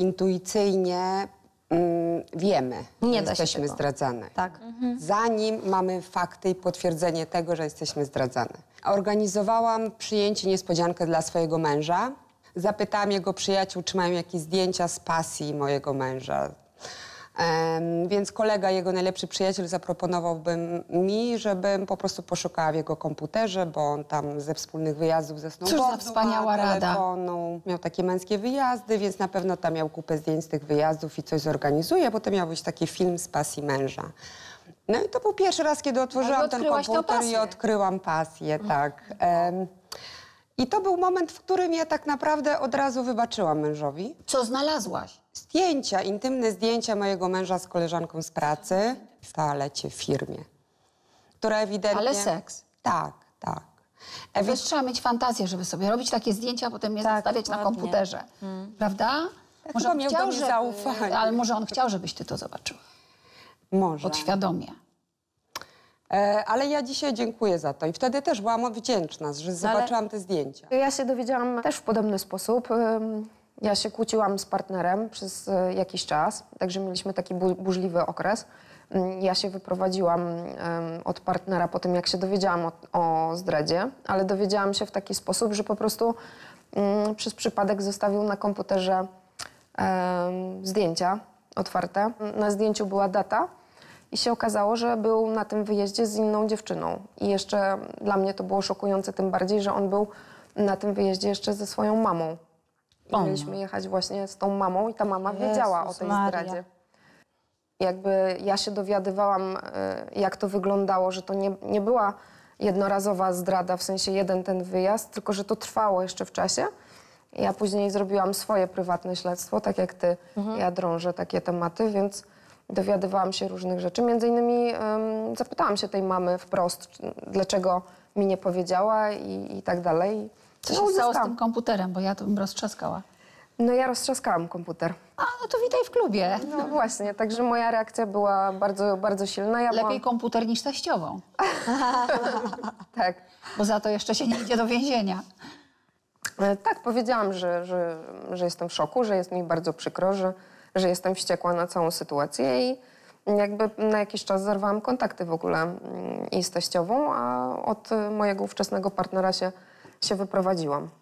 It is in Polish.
intuicyjnie mm, wiemy, nie że jesteśmy tego. zdradzane. Tak. Mhm. Zanim mamy fakty i potwierdzenie tego, że jesteśmy zdradzane. Organizowałam przyjęcie niespodziankę dla swojego męża. Zapytałam jego przyjaciół, czy mają jakieś zdjęcia z pasji mojego męża więc kolega, jego najlepszy przyjaciel zaproponowałbym mi, żebym po prostu poszukała w jego komputerze, bo on tam ze wspólnych wyjazdów ze Cóż za wspaniała rada. Miał takie męskie wyjazdy, więc na pewno tam miał kupę zdjęć z tych wyjazdów i coś zorganizuje. Potem miał być taki film z pasji męża. No i to był pierwszy raz, kiedy otworzyłam ten komputer i odkryłam pasję, tak. I to był moment, w którym ja tak naprawdę od razu wybaczyłam mężowi. Co znalazłaś? Zdjęcia, intymne zdjęcia mojego męża z koleżanką z pracy w toalecie w firmie, która ewidentnie... Ale seks. Tak, tak. Ewi... Wiesz, trzeba mieć fantazję, żeby sobie robić takie zdjęcia, a potem je tak, zostawiać ładnie. na komputerze. Hmm. Prawda? Tak, może on chciał, żeby... Ale może on chciał, żebyś ty to zobaczyła. Może. Podświadomie. E, ale ja dzisiaj dziękuję za to i wtedy też byłam wdzięczna, że no zobaczyłam te zdjęcia. Ja się dowiedziałam też w podobny sposób. Ja się kłóciłam z partnerem przez e, jakiś czas, także mieliśmy taki burzliwy okres. Mm, ja się wyprowadziłam od partnera po tym, jak się dowiedziałam o, o zdradzie, ale dowiedziałam się w taki sposób, że po prostu mm, przez przypadek zostawił na komputerze zdjęcia otwarte. Na zdjęciu była data, i się okazało, że był na tym wyjeździe z inną dziewczyną. I jeszcze dla mnie to było szokujące, tym bardziej, że on był na tym wyjeździe jeszcze ze swoją mamą. I mieliśmy jechać właśnie z tą mamą i ta mama Jezus wiedziała o tej Maria. zdradzie. Jakby ja się dowiadywałam, e, jak to wyglądało, że to nie, nie była jednorazowa zdrada, w sensie jeden ten wyjazd, tylko że to trwało jeszcze w czasie. Ja później zrobiłam swoje prywatne śledztwo, tak jak ty. Mhm. Ja drążę takie tematy, więc dowiadywałam się różnych rzeczy. Między innymi um, zapytałam się tej mamy wprost, dlaczego mi nie powiedziała i, i tak dalej. Co no, się no, stało z tym komputerem, bo ja to bym roztrzaskała. No ja roztrzaskałam komputer. A, no to witaj w klubie. No właśnie, także moja reakcja była bardzo, bardzo silna. Ja Lepiej byłam... komputer niż teściową. tak. Bo za to jeszcze się nie idzie do więzienia. E, tak, powiedziałam, że, że, że jestem w szoku, że jest mi bardzo przykro, że, że jestem wściekła na całą sytuację i jakby na jakiś czas zerwałam kontakty w ogóle mm, i z teściową, a od mojego ówczesnego partnera się, się wyprowadziłam.